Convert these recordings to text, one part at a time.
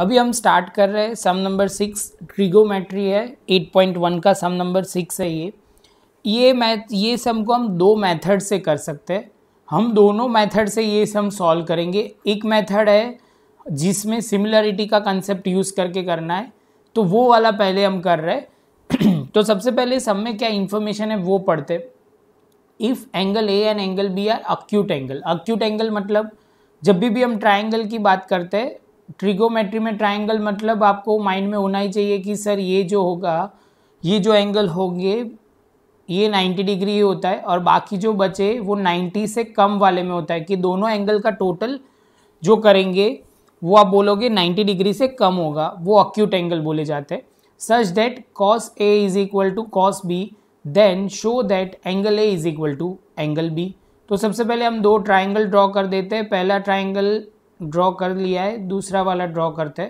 अभी हम स्टार्ट कर रहे हैं सम नंबर सिक्स ट्रिगोमेट्री है एट पॉइंट वन का सम नंबर सिक्स है ये ये मैथ ये सम को हम दो मेथड से कर सकते हैं हम दोनों मेथड से ये सम सॉल्व करेंगे एक मेथड है जिसमें सिमिलरिटी का कंसेप्ट यूज़ करके करना है तो वो वाला पहले हम कर रहे हैं तो सबसे पहले सम में क्या इन्फॉर्मेशन है वो पढ़ते if angle A and angle B are acute angle acute angle मतलब जब भी भी हम ट्राइंगल की बात करते हैं ट्रिगोमेट्री में ट्राइंगल मतलब आपको माइंड में होना ही चाहिए कि सर ये जो होगा ये जो एंगल होंगे ये 90 डिग्री ही होता है और बाकी जो बचे वो 90 से कम वाले में होता है कि दोनों एंगल का टोटल जो करेंगे वो आप बोलोगे 90 डिग्री से कम होगा वो अक्यूट एंगल बोले जाते हैं such that cos A is equal to cos B then show that angle A is equal to angle B तो सबसे पहले हम दो ट्राइंगल ड्रॉ कर देते हैं पहला ट्राइंगल ड्रॉ कर लिया है दूसरा वाला ड्रॉ करते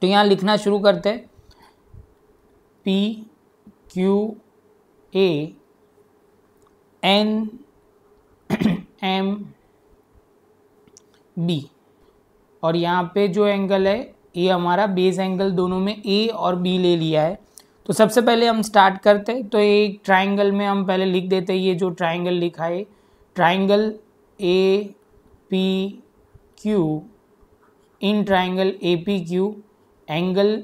तो यहाँ लिखना शुरू करते P Q A N M B और यहाँ पे जो एंगल है ये हमारा बेस एंगल दोनों में ए और बी ले लिया है तो सबसे पहले हम स्टार्ट करते हैं तो एक ट्राइंगल में हम पहले लिख देते हैं ये जो ट्राइंगल लिखा है triangle A P Q in triangle A P Q angle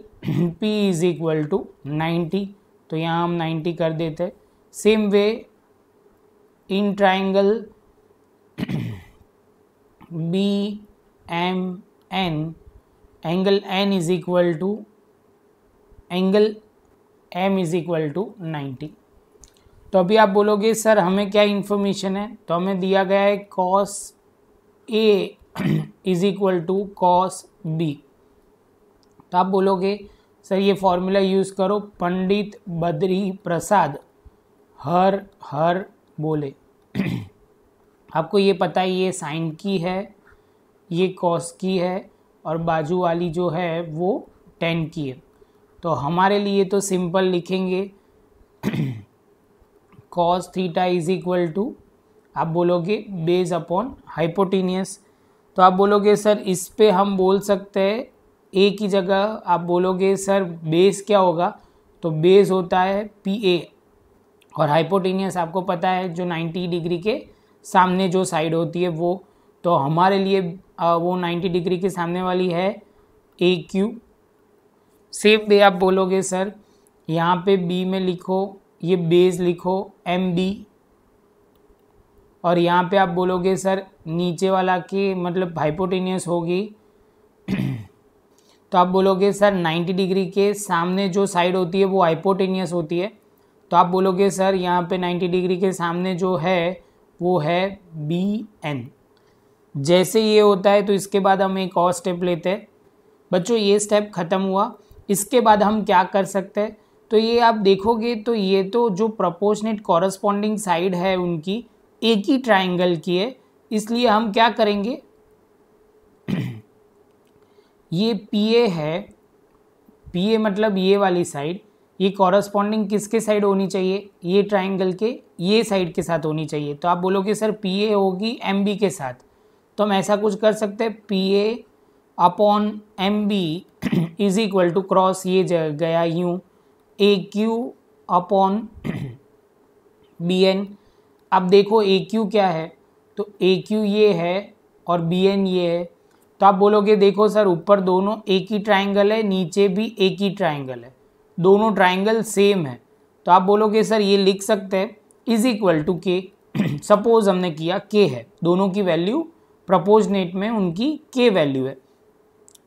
P is equal to ninety तो यहाँ हम नाइन्टी कर देते same way in triangle B M N angle N is equal to angle M is equal to ninety तो अभी आप बोलोगे sir हमें क्या इन्फॉर्मेशन है तो हमें दिया गया है cos A is equal to cos B तो आप बोलोगे सर ये फॉर्मूला यूज़ करो पंडित बद्री प्रसाद हर हर बोले आपको ये पता है ये साइन की है ये कॉस की है और बाजू वाली जो है वो टेन की है तो हमारे लिए तो सिंपल लिखेंगे cos theta is equal to आप बोलोगे बेस अपॉन हाइपोटीनियस तो आप बोलोगे सर इस पर हम बोल सकते हैं ए की जगह आप बोलोगे सर बेस क्या होगा तो बेस होता है पी ए और हाइपोटीनियस आपको पता है जो 90 डिग्री के सामने जो साइड होती है वो तो हमारे लिए वो 90 डिग्री के सामने वाली है ए क्यू सेफ वे आप बोलोगे सर यहाँ पे बी में लिखो ये बेस लिखो एम बी और यहाँ पे आप बोलोगे सर नीचे वाला की मतलब हाइपोटेनियस होगी तो आप बोलोगे सर 90 डिग्री के सामने जो साइड होती है वो हाइपोटेनियस होती है तो आप बोलोगे सर यहाँ पे 90 डिग्री के सामने जो है वो है बी एन जैसे ये होता है तो इसके बाद हम एक और स्टेप लेते हैं बच्चों ये स्टेप ख़त्म हुआ इसके बाद हम क्या कर सकते हैं तो ये आप देखोगे तो ये तो जो प्रपोर्शनेट कॉरस्पॉन्डिंग साइड है उनकी एक ही ट्राइंगल की है इसलिए हम क्या करेंगे ये पी ए है पी ए मतलब ये वाली साइड ये कॉरस्पॉन्डिंग किसके साइड होनी चाहिए ये ट्राइंगल के ये साइड के साथ होनी चाहिए तो आप बोलोगे सर पी ए होगी एम बी के साथ तो हम ऐसा कुछ कर सकते हैं P A upon M B is equal to cross ये गया यूँ A Q upon B N अब देखो ए क्यू क्या है तो ए क्यू ये है और बी एन ये है तो आप बोलोगे देखो सर ऊपर दोनों एक ही ट्राइंगल है नीचे भी एक ही ट्राइंगल है दोनों ट्राइंगल सेम है तो आप बोलोगे सर ये लिख सकते हैं is equal to K suppose हमने किया के है दोनों की वैल्यू प्रपोजनेट में उनकी के वैल्यू है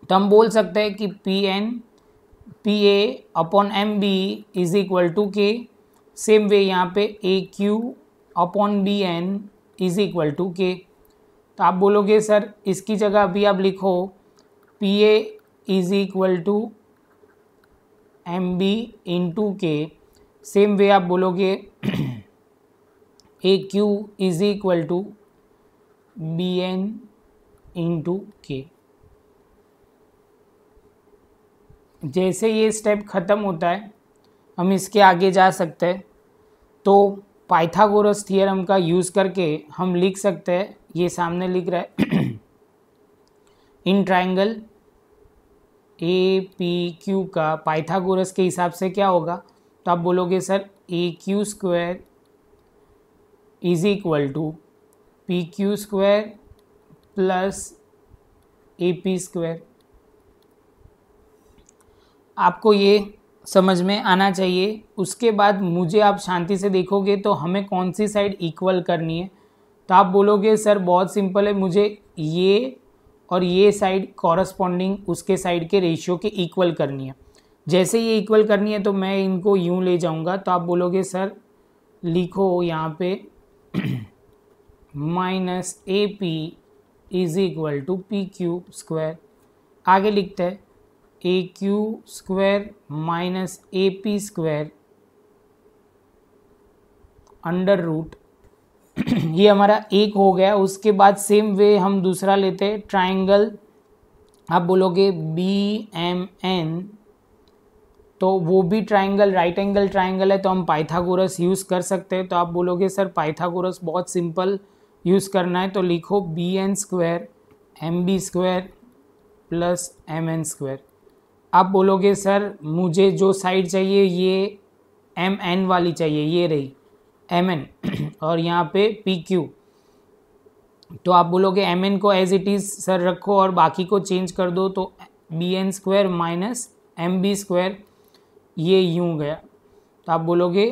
तो हम बोल सकते हैं कि P N P A upon M B is equal to K same way यहाँ पे A Q upon B N is equal to K तो आप बोलोगे सर इसकी जगह अभी आप लिखो P A is equal to M B into K same way आप बोलोगे A Q is equal to B N into K जैसे ये स्टेप ख़त्म होता है हम इसके आगे जा सकते हैं तो पाइथागोरस थियरम का यूज़ करके हम लिख सकते हैं ये सामने लिख रहा है in triangle A P Q का पाइथागोरस के हिसाब से क्या होगा तो आप बोलोगे sir A Q square is equal to P Q square plus A P square आपको ये समझ में आना चाहिए उसके बाद मुझे आप शांति से देखोगे तो हमें कौन सी साइड इक्वल करनी है तो आप बोलोगे सर बहुत सिंपल है मुझे ये और ये साइड कॉरस्पॉन्डिंग उसके साइड के रेशियो के इक्वल करनी है जैसे ये इक्वल करनी है तो मैं इनको यूँ ले जाऊँगा तो आप बोलोगे सर लिखो यहाँ पे minus A P is equal to P cube square आगे लिखते हैं A Q square minus A P square under root ये हमारा एक हो गया उसके बाद सेम वे हम दूसरा लेते हैं ट्राइंगल आप बोलोगे बी एम एन तो वो भी ट्राइंगल राइट एंगल ट्राइंगल है तो हम पाइथागोरस यूज़ कर सकते हैं तो आप बोलोगे सर पाइथागोरस बहुत सिंपल यूज़ करना है तो लिखो B N square M B square plus M N square आप बोलोगे सर मुझे जो साइड चाहिए ये एम एन वाली चाहिए ये रही एम एन और यहाँ पे पी क्यू तो आप बोलोगे एम एन को एज इट इज़ सर रखो और बाकी को चेंज कर दो तो B N square minus M B square ये यूँ गया तो आप बोलोगे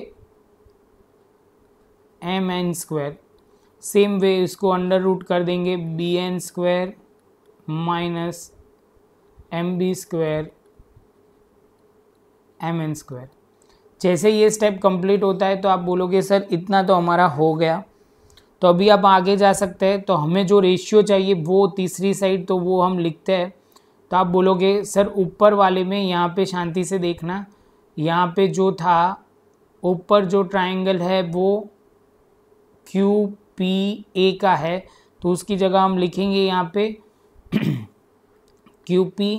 M N square same way इसको अंडर रूट कर देंगे B N square minus M B square M N square जैसे ये स्टेप कंप्लीट होता है तो आप बोलोगे सर इतना तो हमारा हो गया तो अभी आप आगे जा सकते हैं तो हमें जो रेशियो चाहिए वो तीसरी साइड तो वो हम लिखते हैं तो आप बोलोगे सर ऊपर वाले में यहाँ पे शांति से देखना यहाँ पे जो था ऊपर जो ट्रायंगल है वो क्यू पी ए का है तो उसकी जगह हम लिखेंगे यहाँ पे Q P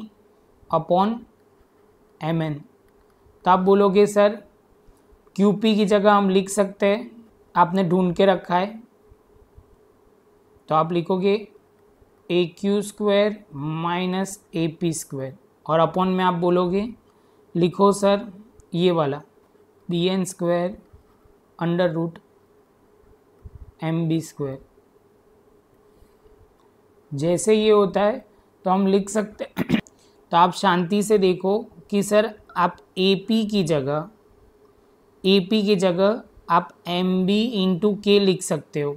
upon M N तो आप बोलोगे सर क्यू पी की जगह हम लिख सकते हैं आपने ढूंढ के रखा है तो आप लिखोगे A Q square minus A P square और अपॉन में आप बोलोगे लिखो सर ये वाला B N square under root M B square जैसे ये होता है तो हम लिख सकते तो आप शांति से देखो कि सर आप ए पी की जगह ए पी की जगह आप एम बी इंटू के लिख सकते हो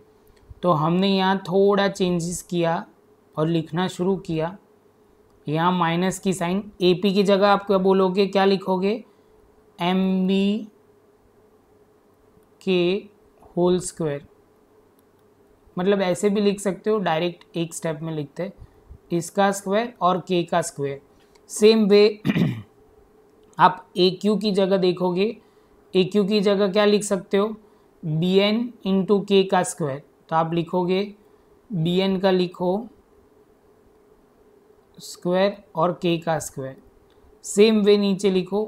तो हमने यहाँ थोड़ा चेंजेस किया और लिखना शुरू किया यहाँ माइनस की साइन ए पी की जगह आप क्या बोलोगे क्या लिखोगे एम बी के होल स्क्वायर मतलब ऐसे भी लिख सकते हो डायरेक्ट एक स्टेप में लिखते इसका स्क्वायर और के का स्क्वायर सेम वे आप ए क्यू की जगह देखोगे ए क्यू की जगह क्या लिख सकते हो बी एन इंटू के का स्क्वायर तो आप लिखोगे बी एन का लिखो स्क्वायर और के का स्क्वायर सेम वे नीचे लिखो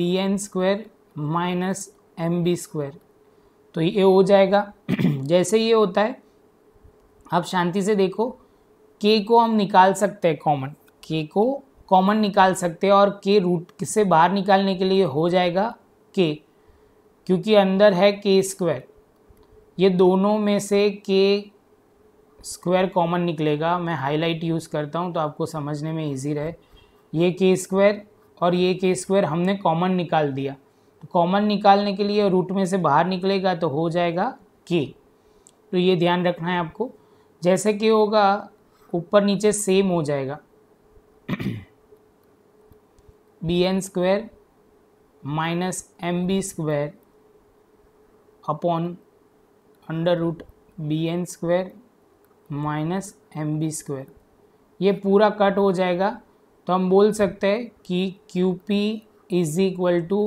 B N square minus M B square तो ये हो जाएगा जैसे ये होता है आप शांति से देखो के को हम निकाल सकते हैं कॉमन के को कॉमन निकाल सकते हैं और के रूट से बाहर निकालने के लिए हो जाएगा के क्योंकि अंदर है के स्क्वायर ये दोनों में से के स्क्वायर कॉमन निकलेगा मैं हाईलाइट यूज़ करता हूँ तो आपको समझने में इजी रहे ये के स्क्वायर और ये के स्क्वायर हमने कॉमन निकाल दिया तो कॉमन निकालने के लिए रूट में से बाहर निकलेगा तो हो जाएगा के तो ये ध्यान रखना है आपको जैसे कि होगा ऊपर नीचे सेम हो जाएगा B N square minus M B square upon under root B N square minus M B square ये पूरा कट हो जाएगा तो हम बोल सकते हैं कि Q P is equal to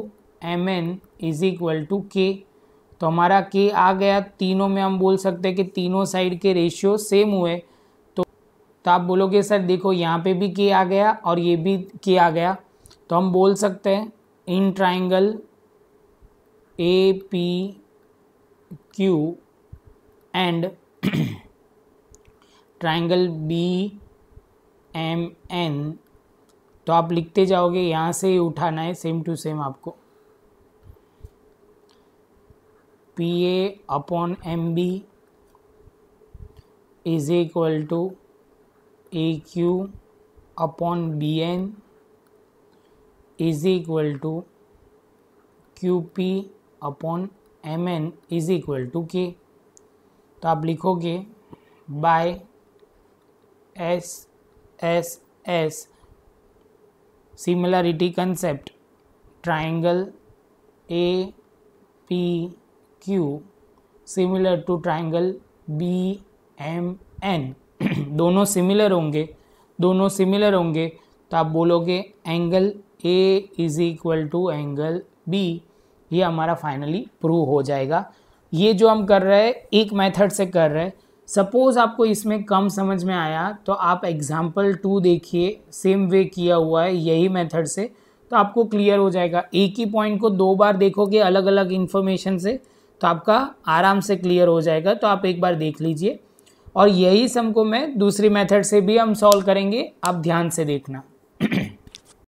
M N is equal to K तो हमारा के आ गया तीनों में हम बोल सकते हैं कि तीनों साइड के रेशियो सेम हुए तो, तो आप बोलोगे सर देखो यहाँ पे भी के आ गया और ये भी के आ गया तो हम बोल सकते हैं in triangle A P Q and triangle B M N तो आप लिखते जाओगे यहाँ से ही उठाना है सेम टू सेम आपको P A upon M B is equal to A Q upon B N is equal to Q P upon M N is equal to K तो आप लिखोगे by S S S similarity concept triangle A P Q similar to triangle B M N दोनों similar होंगे दोनों similar होंगे तो आप बोलोगे angle A is equal to angle B ये हमारा फाइनली प्रूव हो जाएगा ये जो हम कर रहे हैं एक मेथड से कर रहे हैं सपोज़ आपको इसमें कम समझ में आया तो आप एग्जाम्पल टू देखिए सेम वे किया हुआ है यही मेथड से तो आपको क्लियर हो जाएगा एक ही पॉइंट को दो बार देखोगे अलग अलग इन्फॉर्मेशन से तो आपका आराम से क्लियर हो जाएगा तो आप एक बार देख लीजिए और यही सम को मैं दूसरी मेथड से भी हम सॉल्व करेंगे आप ध्यान से देखना